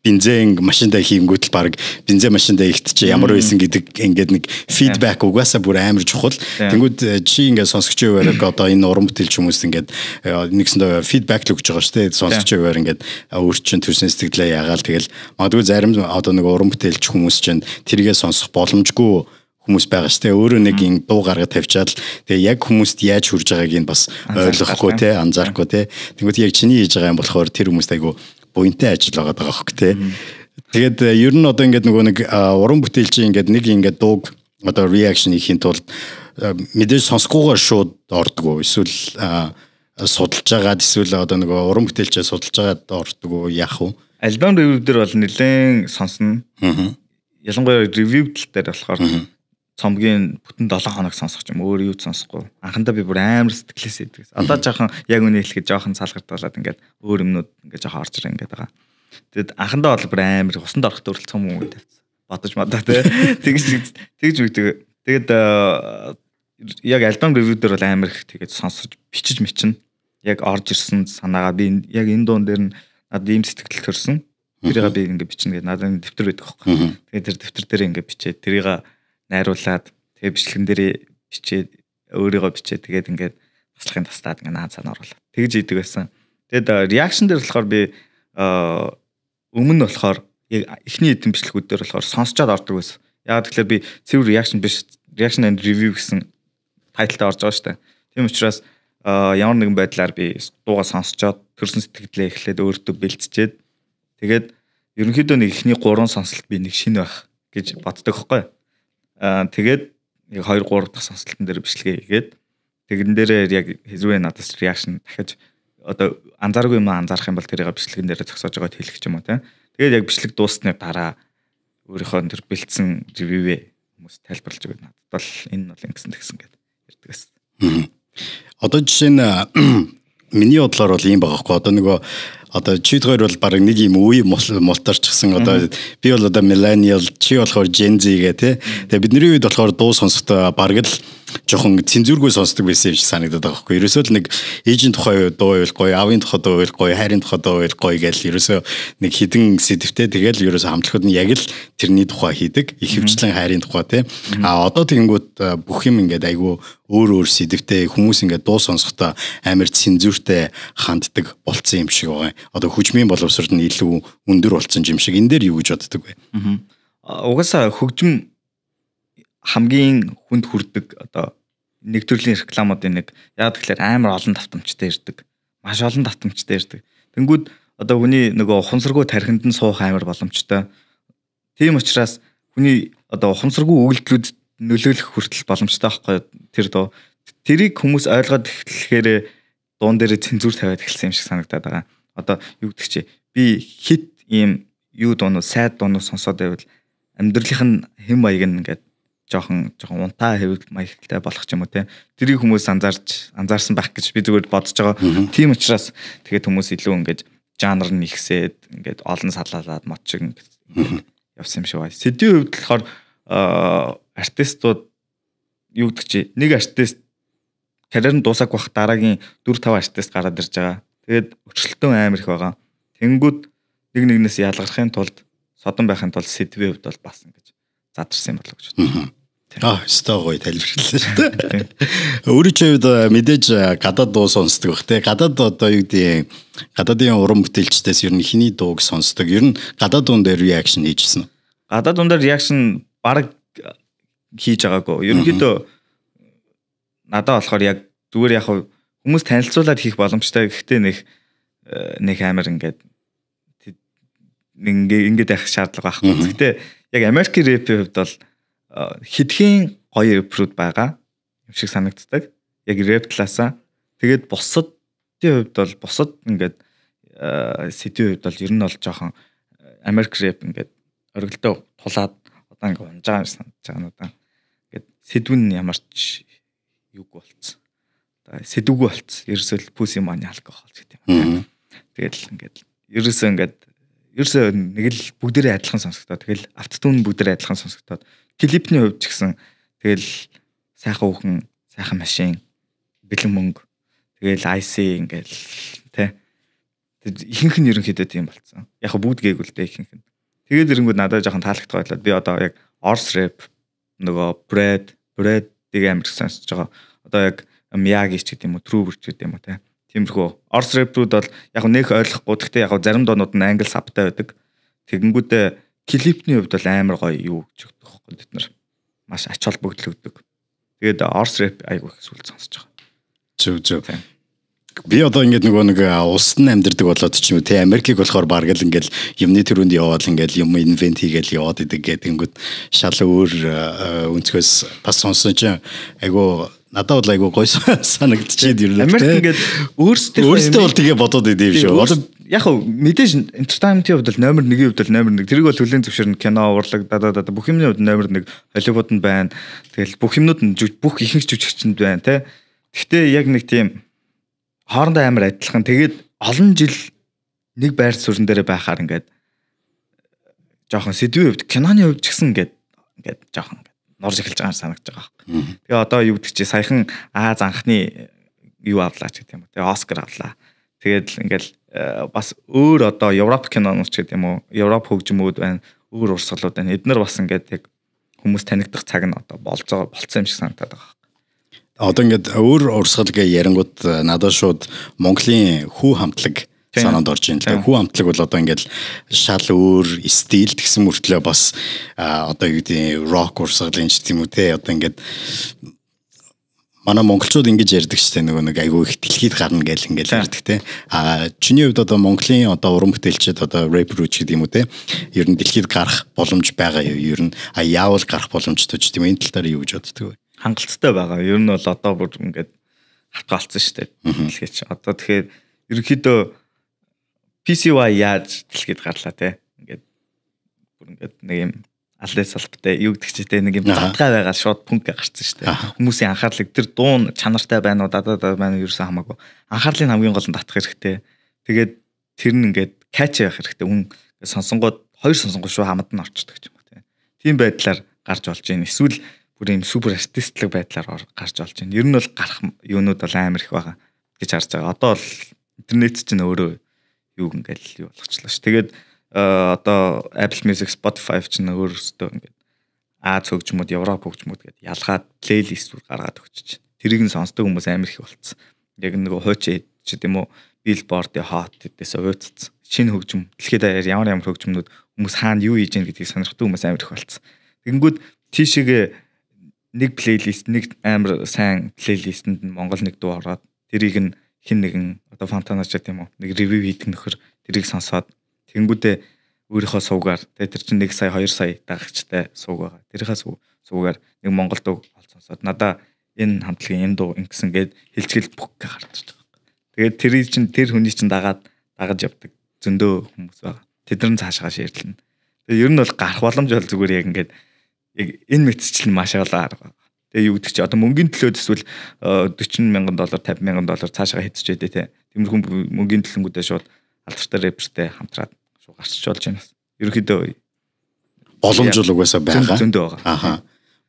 бензин машиндаа хиймгүүтэл баг бензин машиндаа ихтч ямар байсан гэдэг ингээд нэг фидбек угаасаа бүр амар чухал. Тэнгүүд э, чи ингээд сонсогч байваар одоо энэ уран бүтээлч хүмүүст ингээд э, нэгсэндээ фидбек л өгч байгаа шүү дээ. Сонсогч байваар ингээд өөр э, чинь төрсэн сэтгэлээ ягаал тэгэл магадгүй зарим одоо нэг уран бүтээлч хүмүүс чинь тэргээ сонсох боломжгүй хүмүүс байгаа шүү дээ. Өөрөө нэг ин дуу гаргаж тавьчаад л тэгээ яг хүмүүст яаж хүрж байгааг нь бас ойлгохгүй те анзаарахгүй те. Тэнгүүд яг чиний хийж байгаа юм болохоор тэр хүмүүст айгу буянтай ажил байгаа даа хөх те. Тэгээд э, ер нь одоо ингээд нөгөө нэг уран бүтээлчийн ингээд нэг ингээд дууг одоо реакшн ихийн тулд э, мэдээж сонсохгүйгээр шууд ордгоо эсвэл судалж байгаад эсвэл одоо нөгөө уран бүтээлчээ судалж байгаад ордгоо яах вэ? Альбом ревю дээр бол нэлээд сонсно. Ялангуяа ревю дээр болохоор цомгийн бүтэн 7 хоног сонсох юм өөр юу сонсохгүй анхандаа би бүр амар сэтгэлээс идэвс одоо жоохон яг үнэ хэлэхэд жоохон салгарт болоод ингээд өөр юмнууд ингээд жоохон орж ирэн ингээд байгаа тэгэд анхандаа бол бүр амар усанд орох төрөл цом юм тавьсан бодож мадаа те тэгж тэгж үгдэг тэгэд э, яг альбом ревю дээр бол амар их тэгээд сонсож бичиж мичнэ яг орж ирсэн санаагаа би яг энэ дуун дээр нь надад ийм сэтгэл төрсөн тэрийг би ингээд бичнэ гэдэг надад дэвтэр байдаг хөөхгүй тэгээд тэр дэвтэр дээр ингээд бичээд тэрийг найруулад тэгээ бичлэгэн дээр бичээд өөрийгөө бичээд тэгээд ингээд таслахын тастаад ингээд наад цаана оруулаад тэгж идэг байсан. Тэгээд реакшн э, дээр болохоор би э, өмнө болохоор яг эхний эдэн бичлэгүүд дээр болохоор сонсчод ордог байсан. Яг тэгэхээр би цэвэр реакшн биш reaction and review гэсэн тайлталтай орж байгаа шүү дээ. Тийм учраас э, ямар нэгэн байдлаар би дуугаа сонсцоод төрсэн сэтгэлдээ эхлээд өөртөө бэлтжээд тэгээд ерөнхийдөө нэг ихний гурван сонсолт би нэг шинэ байх гэж боддог хгүй тэгээд яг 2 3 дахь сонсолтын дээр бичлэгээ хийгээд тэгэн дээр яг хэрвээ надаас реакшн дахиж одоо анзааргүй юм анзаарах юм бол тэрийг бичлэгэн дээр зөксөж байгааг хэлэх юм уу те. Тэгээд яг бичлэг дуусны дараа өөрийнхөө тэр бэлдсэн ревивэ хүмүүс тайлбарлаж өгöd надад бол энэ бол ингэсэн тэгсэн гэд ярьдаг байсан. Одоо жишээ нь миний бодлоор бол ийм байгаа хгүй одоо нөгөө одоо чи хоёр бол баг нэг юм үе мултарчсан одоо би бол одоо millennial чи болохоор gen z гэ тий. Тэгээ бидний үед болохоор дуу сонсохтой баг л жоохон цензүүргүй сонсдог байсан юм шиг санагдаад байгаа байхгүй. Ерөөсөө л нэг ээжийн тухай дуу ойлгохгүй, аавын тухай дуу ойлгохгүй, хайрын тухай дуу ойлгохгүй гэж ерөөсөө нэг хідэн сэдвтэй тэгэл ерөөсөө хамтлагууд нь яг л тэрний тухай хийдэг. Их хвчлэн хайрын тухай тий. А одоо тэгэнгүүт бүх юм ингээд айгүй өөр өөр сэдвтэй хүмүүс ингээд дуу сонсохдоо амар цензүүртэй ханддаг болцсон юм шиг байгаа. Одоо хүчмийн боловсролд нь илүү өндөр болцсон юм шиг. Энд дээр юу гэж боддог вэ? Угаасаа хөгжим хамгийн хүнд хүрдэг одоо нэг төрлийн рекламуудын нэг яа тэгэхээр амар олон давтамжтай ирдэг. Маш олон давтамжтай ирдэг. Тэнгүүд одоо хүний нөгөө ухамсаргүй тархинд нь суух амар боломжтой. Тийм учраас хүний одоо ухамсаргүй үйлдэлүүд нөлөөлөх хүртэл боломжтой байхгүй тэр доо тэрийг хүмүүс ойлгоод эхлэхээр дуун дээр цензуур тавиад эхэлсэн юм шиг санагдаад байгаа. Одоо юу гэдэг чи би хит ийм юу дуунууд сайд дуунууд сонсоод байвал амьдралынх нь хэм маяг нь ингээд жоохон жоохон унтаа хэвэл маягтай болох ч юм уу те тэрийг хүмүүс анзаарч анзаарсан байх гэж би зүгээр бодож байгаа. Тийм учраас тэгээд хүмүүс илүү ингээд жанр нь ихсээд ингээд олон салаалаад мод шиг ингээд явсан юм шиг байна. Сэдвийн хувьд болохоор э, артистууд юу гэдэг чи нэг артист карьер нь дуусах бах дараагийн 4 5 артист гараад ирж байгаа. Тэгээд өрчлөлтөө амар их байгаа. Тэнгүүд нэг нэгнээс ялгархын тулд содон байхын тулд сэдвийн хувьд бол бас ингэж задарсан юм болов уу гэж бодож байна. Аа, өстой гоё тайлбарлалаа шүү дээ. Өөрөө ч үед мэдээж гадаад дуу сонсдог бах те. Гадаад одоо юу гэдэг гадаадын уран бүтээлчдээс ер нь ихний дууг сонсдог. Ер нь гадаад дуун дээр реакшн хийжсэн. Гадаад дуун дээр реакшн баг хийж байгаагүй. Ерөнхийдөө надад болохоор яг зүгээр яг хүмүүс танилцуулаад хийх боломжтой. Гэхдээ нэг э, нэг амар ингээд ингээд ингээд байх шаардлага байхгүй. Гэхдээ яг Америкийн рэпийн хувьд бол хэдхийн гоё импруд байгаа юм шиг санагддаг. Яг рэп талаасаа. Тэгээд бусад хэвд бол бусад ингээд сэдвийн хувьд бол ер нь бол жоохон Америк рэп ингээд оргилдоо тулаад одоо ингээд унж байгаа юм санагдаж байгаа надаа. Ингээд сэдв нь ямарч юг болцсон. Одоо сэдвгүй болцсон. Ерөөсөө л пүүс юм аа халах болчих гэдэг юм. Тэгэл ингээд ерөөсөө ингээд ерөөсөө нэг л бүгдээрээ адилхан сонсогдоод тэгэл автотүүн бүгдээрээ адилхан сонсогдоод клипний хувьд ч гэсэн тэгэл сайхан хүүхэн, сайхан машин, бэлэн мөнгө. Тэгэл IC ингээл тэ. Ихэнх нь ерөнхийдөө тийм болсон. Яг бүгд гээгүү л дээ ихэнх нь. Тэгээд эрэнгүүд надад жоохон таалагдах байлаа. Би одоо яг Орс рэп нөгөө Брэд, Брэдийг амар их сонсож байгаа. Одоо яг Мияги ч гэдэг юм уу, Трувер ч гэдэг юм уу те. Тиймэрхүү. Орс рэпрүүд бол яг нэг ойлгохгүй гэхдээ яг заримд онууд нь англи сабтай байдаг. Тэгэнгүүтээ клипний хувьд бол амар гоё юу гэж өгдөг хөхгүй бид нар. Маш ач холбогдол өгдөг. Тэгээд Орс рэп айгүй их сүл сонсож байгаа. Зөв зөв. Би одоо ингээд нөгөө нэг улсад нь амьдардаг болоод ч юм уу те Америкийг болохоор баг л ингээд юмны төрөнд яваал ингээд юм инвент хийгээл яваад идэг гэдэнгүүт шал өөр өнцгөөс бас сонсон чинь айгүй надад бол айгүй гоё санагдчихэд ер нь. Америк ингээд өөрсдөө өөрсдөө бол тэгээ бодоод идэв шүү. Одоо яг хөө мэдээж entertainment-ийн хувьд бол номер 1-ийн хувьд бол номер 1. Тэрийг бол төлийн зөвшөөрн кино, урлаг, да да да бүх юмны хувьд номер 1 Холливуд нь байна. Тэгэл бүх юмнууд нь бүх ихэнх жүжигчэнд байна те. Гэхдээ яг нэг тийм хоорондоо амар адилхан. Тэгээд олон жил нэг байр суурин дээр байхаар ингээд жоохон сэдвийн хувьд киноны хувьд ч гэсэн ингээд ингээд жоохон норж эхэлж байгаа санагдаж байгаа байхгүй. Тэгээ одоо юу гэдэг чи саяхан Аз анхны юу авлаа ч гэдэг юм уу. Тэгээ Оскар авлаа. Тэгээд л ингээл э, бас өөр одоо Европ кинонууд ч гэдэг юм уу. Европ хөгжмүүд байна. Өөр урсгалууд байна. Эднэр бас ингээд яг хүмүүс танигдах цаг нь одоо болцоо болцсон юм шиг санагдаад байгаа. Одоо ингээд өөр урсгал гэ ярингууд э, надад шууд Монголын хүү хамтлаг санаанд орж ийн л да. Хүү амтлаг бол одоо ингээд шал өөр стил гэсэн мөртлөө бас одоо юу гэдэг рок урсгалын ч тийм үү те одоо ингээд манай монголчууд ингэж ярьдаг штэ нөгөө нэг айгүй их тэлхийд гарна гэл ингээд ярьдаг те. А чиний хувьд одоо монголын одоо уран бүтээлчид одоо рэпер үуч гэдэг юм үү те. Ер нь дэлхийд гарах боломж байгаа юу? Ер нь а яавал гарах боломжтой ч тийм энэ тал дээр юу гэж боддөг вэ? Хангалттай байгаа. Ер нь бол одоо бүр ингээд хатгаалцсан штэ. Дэлхийч. Одоо тэгэхээр ерөнхийдөө PCY яаж дэлхийд гарлаа те. Ингээд бүр ингээд нэг юм аллын салбтай юу гэдэг ч те нэг юм задгаа байгаа шууд пүнк гарцсан шүү дээ. Хүмүүсийн анхаарлыг тэр дуун чанартай байна уу дадаа байна уу ерөөсөн хамаагүй. Анхаарлын хамгийн гол нь татах хэрэгтэй. Тэгээд тэр нь ингээд кач явах хэрэгтэй. Үн сонсонгод хоёр сонсонгоо шүү хамт нь орчдөг юм те. Тийм байдлаар гарч болж ийн. Эсвэл бүр юм супер артистлаг байдлаар гарч болж байна. Ер нь бол гарах юунууд бол амар их байгаа гэж харж байгаа. Одоо бол интернет чинь өөрөө юг ингээл юу болгочлаа ш. Тэгээд э, одоо Apple Music, Spotify ч нэг өөрөөсөө ингээд Аз хөгжмөд, Европ хөгжмөд гэдээ ялгаад плейлистүүд гаргаад өгч чинь. Тэрийг нь сонсдог хүмүүс амар их болцсон. Яг нэг хойч ч гэдэм үү Billboard-ийн hot гэдээс хувьцсан. Шинэ хөгжим, дэлхийд даяар ямар ямар хөгжмнүүд хүмүүс хаана юу хийж гэнэ гэдгийг сонирхдаг хүмүүс амар их болцсон. Тэгэнгүүт тийшээгээ нэг плейлист, нэг амар сайн плейлистэнд нь Монгол нэг дуу ороод тэрийг нь хин нэгэн одоо фантанач гэдэг юм уу нэг ревю хийдэг нөхөр тэрийг сонсоод тэнгуүдээ өөрийнхөө суугаар тэр чинь 1 сая 2 сая дагагчтай сууг байгаа. Тэрийнхээс суугаар нэг Монгол дуу олсонсоод надаа энэ хамтлагийн энэ дуу ингэсэн гээд хилчгэл бүх гарч байгаа. Тэгээд тэр чинь тэр хүний чинь дагаад дагаж явдаг зөндөө хүмүүс байгаа. Тэд нар цаашгаа шийрлэн. Тэгээд ер нь бол гарах боломж бол зүгээр яг ингээд яг энэ мэтчил маш олон арга. Тэгээ юу гэдэг чи одоо мөнгөний төлөөд эсвэл 40 мянган доллар 50 мянган доллар цаашаа хэдэж ядээ те. Тэмэрхүү мөнгөний төлөнгүүдээ шууд алдартай рэпертэй хамтраад шууд гарчиж болж байна. Ерөнхийдөө боломжлог байсаа байгаа. Зөндөө байгаа. Ахаа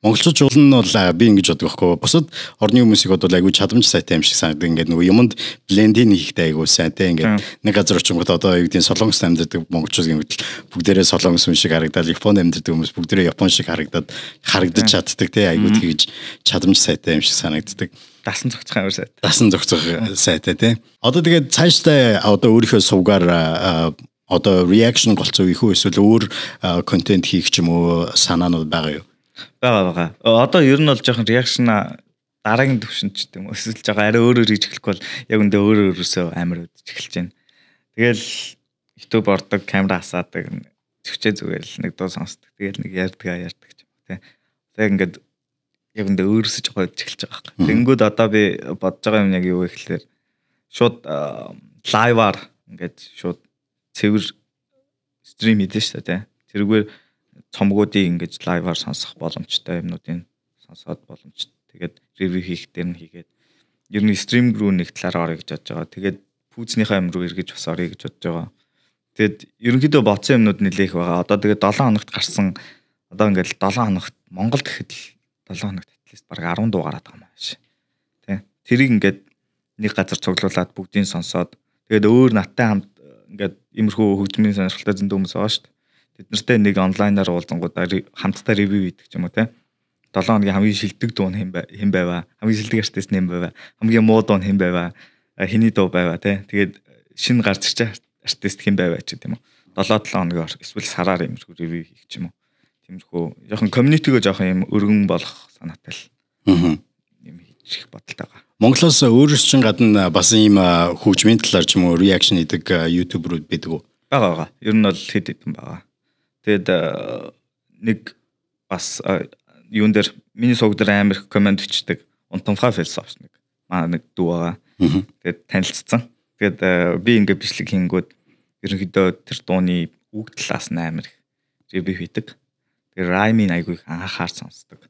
монголчууд уул нь бол би ингэж боддог байхгүй бусад орны хүмүүсийг бодвол айгүй чадамж сайтай юм шиг санагддаг ингээд нөгөө юмд блендинг хийхдээ айгүй сайн те ингээд нэг газар очингод одоо юу гэдэг нь солонгос амьдардаг монголчууд гэвэл бүгдээрээ солонгос хүн шиг харагдаад япон амьдардаг хүмүүс бүгдээрээ япон шиг харагдаад харагдаж чаддаг те айгүй тэгж чадамж сайтай юм шиг санагддаг дасан зохицох амар сайтай. Дасан зохицох э, сайтай тий. Одоо тэгээд цаашдаа одоо өөрийнхөө сувгаар одоо reaction голцоо их үү эсвэл өөр контент хийх ч юм уу санаанууд байгаа юу? Бага бага. Э, одоо ер нь бол жоохон реакшн дараагийн төвшин ч гэдэм эсвэл жоохон арай өөр өөр хийж эхлэх бол яг үндэ өөр өөрөөсөө амар өдөж эхэлж байна. Тэгэл YouTube ордог, камера хасаадаг, зөвчөө зүгээр л нэг дуу сонсдог. Тэгэл нэг ярьдгаа ярьдаг ч юм те. Тэг ингээд яг үндэ өөрөөсөө жоохон өдөж эхэлж байгаа байхгүй. Тэнгүүд одоо би бодож байгаа юм яг юу вэ гэхэлэр шууд лайваар э, ингээд шууд цэвэр стрим хийдэж штэ те. Тэргээр цомгуудыг ингэж лайваар сонсох боломжтой юмнуудын сонсоод боломжтой. Тэгээд ревю хийх дээр нь хийгээд ер нь стрим рүү нэг талаар орё гэж бодож байгаа. Тэгээд пүүзнийхээ юм руу эргэж бас орё гэж бодож байгаа. Тэгээд ерөнхийдөө бодсон юмнууд нэлээх байгаа. Одоо тэгээд 7 хоногт гарсан одоо ингээд 7 хоногт Монгол гэхэд л 7 хоногт атлист баг 10 дуу гараад байгаа юм шиг. Тэ. Тэрийг ингээд нэг газар цуглуулад бүгдийг сонсоод тэгээд өөр наттай хамт ингээд иймэрхүү хөгжмийн сонирхолтой зөндөө хүмүүс байгаа шүү дээ бид нартай нэг онлайнаар уулзангууд хамтдаа ревю хийдэг ч юм уу те 7 хоногийн хамгийн шилдэг дуун хэн хэн байваа хамгийн шилдэг артист нэм байваа хамгийн муу дуун хэн байваа хэний дуу байваа те тэгээд шинэ гарч ирж артист хэн байваа ч гэдэм үү 7 7 хоногоор эсвэл сараар иймэрхүү ревю хийх ч юм уу тиймэрхүү жоохон community-гөө жоохон юм өргөн болох санаатай л аа юм хийчих бодолтой байгаа Монголоос өөрөөс чинь гадна бас ийм хөгжмийн талаар ч юм уу reaction хийдэг youtube руу бидэг үү байгаа байгаа ер нь бол хэд хэдэн байгаа Тэгээд э, нэг бас э, юун дээр миний сувгдар амар их комент өчдөг унтамхай философс нэг маа нэг дүү байгаа. Тэгээд танилцсан. Тэгээд э, би ингээ бичлэг хийнгүүд ерөнхийдөө тэр дууны үг талаас нь амар их ревю хийдэг. Тэгээд раймын айгүй их анхаар сонсдог.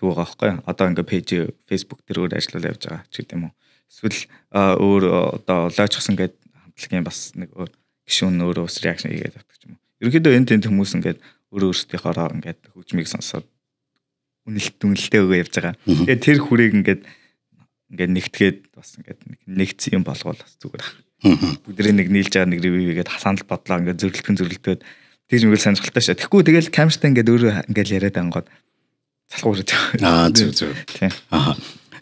Дүү байгаа байхгүй юу? Одоо ингээ пэйж Facebook дээр өөр ажлууд явьж байгаа ч гэдэм үү. Эсвэл өөр одоо лойчсон гэдэг хамтлагийн бас нэг өөр гишүүн өөрөө ус реакшн хийгээд байдаг юм. Ерөнхийдөө энэ тент хүмүүс ингээд өөр өөрсдийнхоороо ингээд хөгжмийг сонсоод үнэлт үнэлтээ өгөө явж байгаа. Тэгээ тэр хүрээг ингээд ингээд нэгтгээд бас ингээд нэгц юм болгоол бас зүгээр ах. Бүгдрийг нэг нийлж байгаа нэг ревю хийгээд хасаанд бодлоо ингээд зөрөлдөн зөрөлдөөд тэр юм ил сонирхолтой шээ. Тэгэхгүй тэгэл камертай ингээд өөрөө ингээд яриад ангод залхуурж байгаа. Аа зүг зүг. Тийм. Аа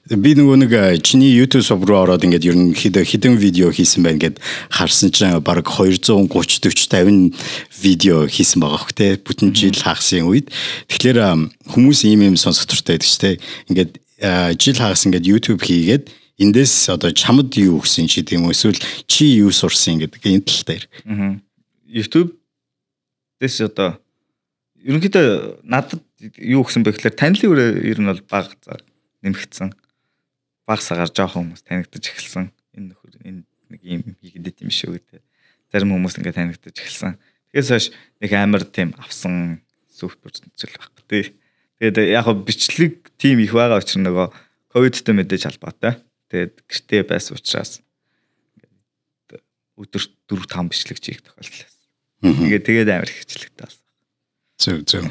Би нөгөө нэг э, чиний YouTube руу ороод ингээд ер нь хідэн видео хийсэн байна гэд харсан чинь баг 230 40 50 видео хийсэн байгаа хөх те бүтэн жил хагсын үед. Тэгэхээр э, хүмүүс ийм юм сонсох туфта байдаг ч те ингээд э, жил хагас ингээд YouTube хийгээд эндээс одоо чамд юу өгсөн чи тийм эсвэл чи юу сурсан гэдэг энэ тал дээр. Аа. YouTube дэс одоо ерөнхийдөө надад юу өгсөн бэ гэхээр танилын үрээ ер нь бол баг нэмэгдсэн баг сагаар жоохон хүмүүс танигдаж эхэлсэн. Энэ нөхөр энэ нэг юм хийгээд юм шүү гэдэг. Зарим хүмүүс ингээ танигдаж эхэлсэн. Тэгээс хойш нэг амар тийм авсан сүхбэр зүйл баггүй тий. Тэгээд яг хөө бичлэг тим их байгаа учраас нөгөө ковидтэй мэдээж холбоотой. Тэгээд гэртээ байсан учраас өдөрт 4 5 бичлэг хийх тохиолдол байсан. Тэгээд тэгээд амар хэцэлтэй болсон. Зөв зөв.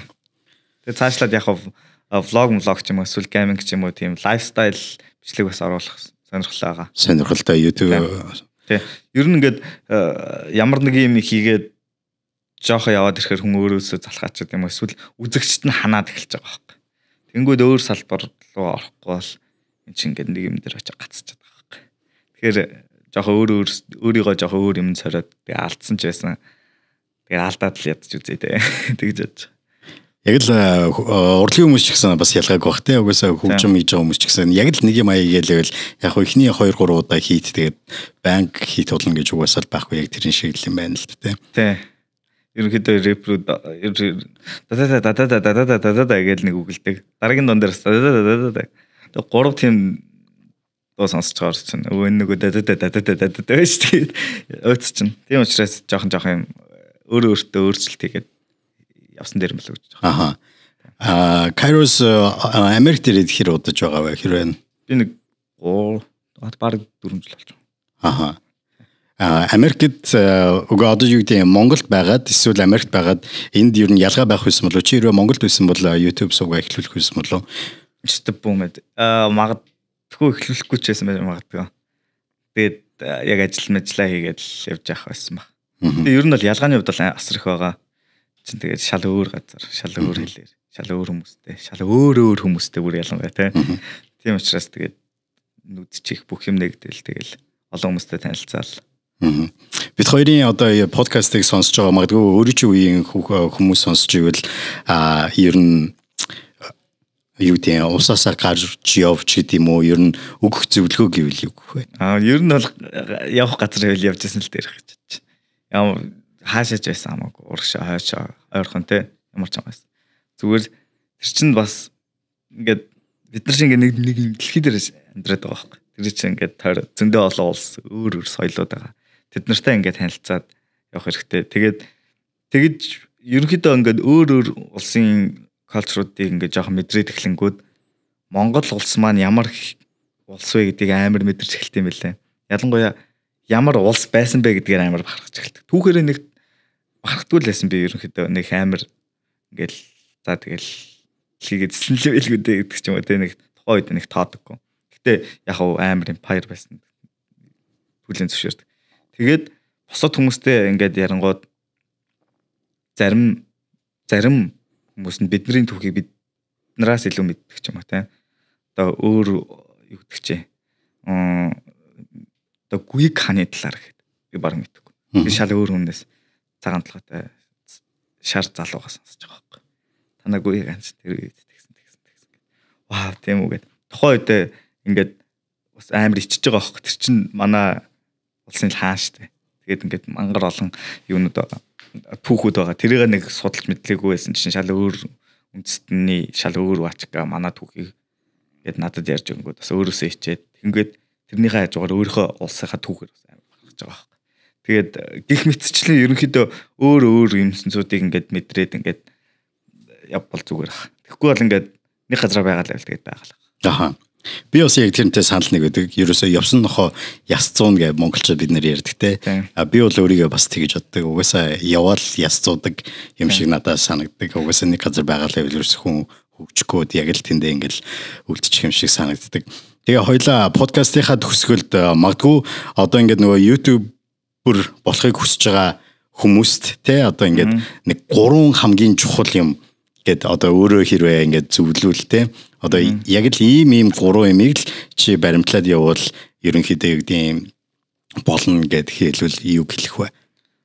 Тэгээд цаашлаад яг хөө влог влог ч юм уу эсвэл гейминг ч юм уу тийм лайфстайл бичлэг бас оруулах сонирхолтой байгаа. Сонирхолтой YouTube. Тий. Ер нь ингээд э, ямар нэг юм хийгээд жоохо яваад ирэхээр хүн өөрөөсөө залхаач гэдэг юм эсвэл үзэгчд нь ханаад эхэлж байгаа байхгүй. Тэнгүүд өөр салбар руу орохгүй бол эн чинь ингээд нэг юм дээр очиж гацчихад байгаа байхгүй. Тэгэхээр жоохо өөр өөр өөрийгөө жоохо өөр юм цараад би алдсан ч байсан. Тэгээ алдаад л ядчих үзээ те. Тэгж бодож яг л урлагийн хүмүүс ч гэсэн бас ялгааг багт те угаасаа хөгжим хийж байгаа хүмүүс ч гэсэн яг л нэг юм аяа гэлэвэл яг хөө ихний 2 3 удаа хийд тэгээд банк хийд тулна гэж угаасаа л байхгүй яг тэрэн шиг л юм байна л те тий ерөнхийдөө репруу да да да да да да да да гэж нэг үгэлдэг дараагийн дундэр да да да да да гурав тийм дуу сонсож байгаа чинь өө нэг да да да да да да да байж тэгээд өөц чинь тийм учраас жоохон жоохон юм өөр өөртөө өөрчлөлт хийгээд явсан дээр юм болов гэж. Аха. Аа, Кайрос э, Америк дээр хэр удаж байгаа вэ? Хэр байна? Би нэг 3 баг 4 жил болж байгаа. Аха. Аа, Америкт угаа э, одоо юу гэдэг нь Монголд байгаад эсвэл Америкт байгаад энд юу н ялгаа байх байсан болов? Чи хэрвээ Монголд байсан бол э, YouTube суугаа эхлүүлэх байсан болов? Өстө бүүмэд. Аа, магадгүй эхлүүлэхгүй ч байсан байж магадгүй. Тэгээд яг ажил мэжлаа хийгээл явж явах байсан баг. Тэгээ ер нь бол ялгааны хувьд бол асар их байгаа чинь тэгээд шал өөр газар, шал өөр хэлээр, шал өөр хүмүүстэй, шал өөр өөр хүмүүстэй бүр ялангуяа те. Тийм учраас тэгээд нүдчих бүх юм нэгдэл тэгэл олон хүмүүстэй танилцаал. Бид хоёрын одоо подкастыг сонсож байгаа магадгүй өөрөө чи үеийн хүмүүс сонсож ивэл а ер нь юу тийм усаасаа гарч явж гэдэг юм уу ер нь өгөх зөвлөгөө гэвэл юу гэх вэ? А ер нь бол явах газар хэвэл явж ясна л дээрх гэж. Ямар хаашааж байсан хамаагүй урагшаа хойшоо ойрхон те ямар ч юм байсан. Зүгээр тэр чинь бас ингээд бид нар шиг нэг нэг дэлхий дээр амьдраад байгаа байхгүй. Тэр чинь ингээд тойр зөндөө олон улс өөр өөр соёлоод байгаа. Тэд нартай ингээд танилцаад явах хэрэгтэй. Тэгээд тэгж ерөнхийдөө ингээд өөр өөр улсын культуруудыг ингээд жоохон мэдрээд эхлэнгүүд Монгол улс маань ямар улс вэ гэдгийг амар мэдэрч эхэлт юм билээ. Ялангуяа ямар улс байсан бэ гэдгээр амар бахархаж эхэлдэг. Түүхээр нэг бахархдгүй л байсан би ерөнхийдөө нэг амар ингээл за тэгэл хийгээдсэн л байлгүй дээ гэдэг ч юм уу те нэг тухайн үед нэг таадаггүй. Гэтэ яг хав амар empire байсан түлийн зөвшөөрд. Тэгээд босод хүмүүстэй ингээд ярангууд зарим зарим хүмүүс нь бидний түүхийг бид нараас илүү мэддэг ч юм уу те. Одоо өөр юу гэдэг чинь оо одоо гүйг хааны талаар гэхэд би баг мэдгүй. Би шал өөр хүнээс цагаан толгойтой шар залуугаас сонсож байгаа байхгүй. Танаг үеийг анч тэр үед тэгсэн тэгсэн тэгсэн. Вау тийм үгээд тухайн үед ингээд бас амар ичж байгаа байхгүй. Тэр чинь манай улсын хаан штэ. Тэгээд ингээд мангар олон юунууд байгаа. Пүүхүүд байгаа. Тэрийг нэг судалж мэдлээгүй байсан чинь шал өөр үндэстний шал өөр бачга манай түүхийг гээд надад ярьж өнгөд бас өөрөөсөө хичээд ингээд тэрнийхээ хажуугаар өөрийнхөө улсынхаа түүхээр бас амар гарч байгаа Тэгээд э, гих мэдчлэн ерөнхийдөө өөр өөр юмсэнцүүдийг ингээд мэдрээд ингээд э, явбал зүгээр хаа. Тэгэхгүй бол ингээд нэг газар байгаа л байл тэгээд байгалах. Ахаа. Би бас яг тэрнтэй санал нэг гэдэг. Ерөөсөө явсан нохоо яс 100 гэж монголчууд бид нэр ярьдаг те. А би бол өөрийгөө бас тэгж боддог. Угаасаа яваал яс 100даг юм шиг надад санагддаг. Угаасаа нэг газар байгаа л байл ерөөсөө хүн хөгжихгүйд яг л тэндээ ингээл үлдчих юм шиг санагддаг. Тэгээ хоёлаа подкастынхаа төгсгөлд э, магадгүй одоо ингээд нөгөө YouTube бүр болохыг хүсэж байгаа хүмүүст те одоо ингээд нэг гурван хамгийн чухал юм гэд одоо өөрөө хэрвээ ингээд зөвлөвөл те одоо яг л ийм ийм гурван юмыг л чи баримтлаад явуул ерөнхийдөө юу гэдэг юм болно гэд хэлвэл юу хэлэх вэ?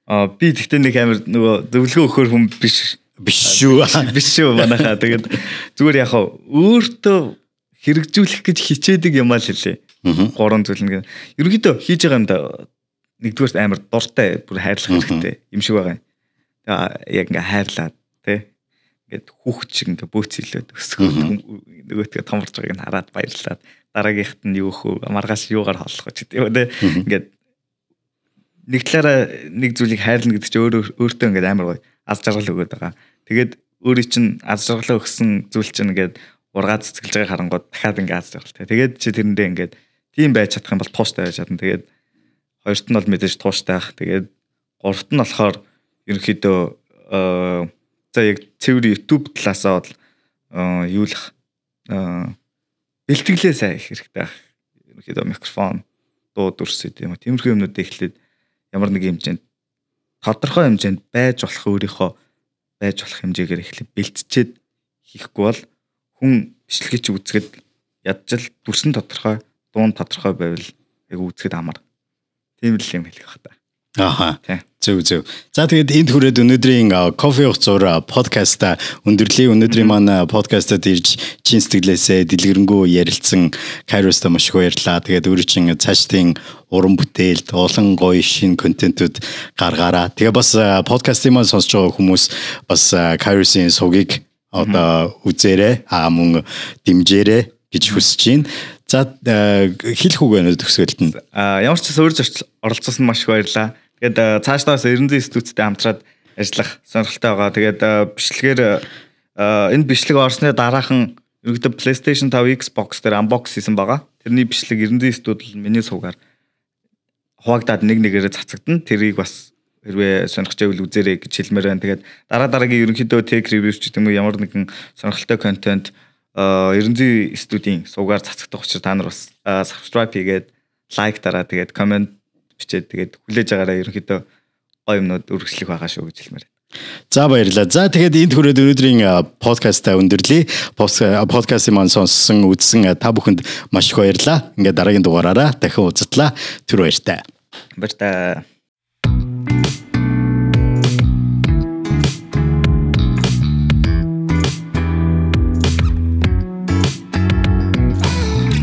Аа би тэгтээ нэг амар нөгөө зөвлөгөө өгөхөр хүн биш биш шүү. Биш шүү манайхаа. Тэгээд зүгээр яг өөртөө хэрэгжүүлэх гэж хичээдэг юм аа л хэлээ. Гурван зүйл нэг. Ерөнхийдөө хийж байгаа юм да нэгдүгээрт амар дуртай бүр хайрлах хэрэгтэй юм шиг байгаа юм. Тэгээ яг ингээ хайрлаад тий ингээд хүүхд шиг ингээ бөөцөлөөд өсгөх нөгөөтгээ том болж байгааг нь хараад баярлаад дараагийнхт нь юу хөө маргааш юугаар холлох гэж тийм үү ингээд нэг талаараа нэг зүйлийг хайрлна гэдэг чинь өөрөө өөртөө ингээд амар гоё аз жаргал өгöd байгаа. Тэгээд өөрийн чинь аз жаргалаа өгсөн зүйл чинь ингээд ургаа цэцгэлж байгааг харангууд дахиад ингээд аз жаргалтай. Тэгээд чи тэрэндээ ингээд тийм байж чадах юм бол тууштай байж чадна. Тэгээд хоёрт нь бол мэдээж тууштай ах. Тэгээд гуравт нь болохоор ерөнхийдөө э, за яг цэвэр YouTube талаасаа бол э, юу л э, бэлтгэлээ сайн их хэрэгтэй ах. Ерөнхийдөө микрофон, дуу дүрс гэдэг юм. Тиймэрхүү юмнууд эхлээд ямар нэг хэмжээнд тодорхой хэмжээнд байж болох өөрийнхөө байж болох хэмжээгээр эхлээд бэлтчихэд хийхгүй бол хүн бичлэгийг үзгээд ядч ил дүрсэн тодорхой, дуун тодорхой байвал яг үзэхэд амар Тийм л юм хэлэх байна. Ааха. Зөв зөв. За тэгээд энд хүрээд өнөөдрийн кофе уух зур подкаста өндөрлөе. Өнөөдрийн манай подкастад ирж чин сэтгэлээсээ дэлгэрэнгүй ярилцсан Кайроста маш их баярлалаа. Тэгээд өөрөө чин цаашдын уран бүтээлд олон гоё шинэ контентууд гаргаараа. Тэгээ бас подкастыг маань сонсож байгаа хүмүүс бас Кайросын сувгийг одоо үзээрэй. Аа мөн дэмжээрэй гэж хүсэж байна. За хэлэх үг байна төгсгөлд нь. А ямар ч зөв зөв оролцсон маш их баярлаа. Тэгээд цаашдаас 99 институттэй хамтраад ажиллах сонирхолтой байгаа. Тэгээд бичлэгээр энэ бичлэг орсны дараахан ерөнхийдөө PlayStation 5 Xbox дээр unbox хийсэн байгаа. Тэрний бичлэг 99 институт л миний суугаар хуваагдаад нэг нэгээрээ цацагдана. Тэрийг бас хэрвээ сонирхож байвал үзээрэй гэж хэлмээр байна. Тэгээд дараа дараагийн ерөнхийдөө tech review ч гэдэг юм уу ямар нэгэн сонирхолтой контент Э, Ерөнхий студийн сувгаар цацагдах учраас та нар бас subscribe хийгээд лайк дараа тэгээд комент бичээд тэгээд хүлээж байгаараа ерөнхийдөө гоё юмнууд үргэлжлэх байгаа шүү гэж хэлмээр. За баярлалаа. За тэгээд энд хүрээд өнөөдрийн подкастаа өндөрлөе. Подкастын маань сонссон, үзсэн та бүхэнд маш их баярлалаа. Ингээ дараагийн дугаараараа дахин уулзтлаа. Түр баяртай. Баяртай.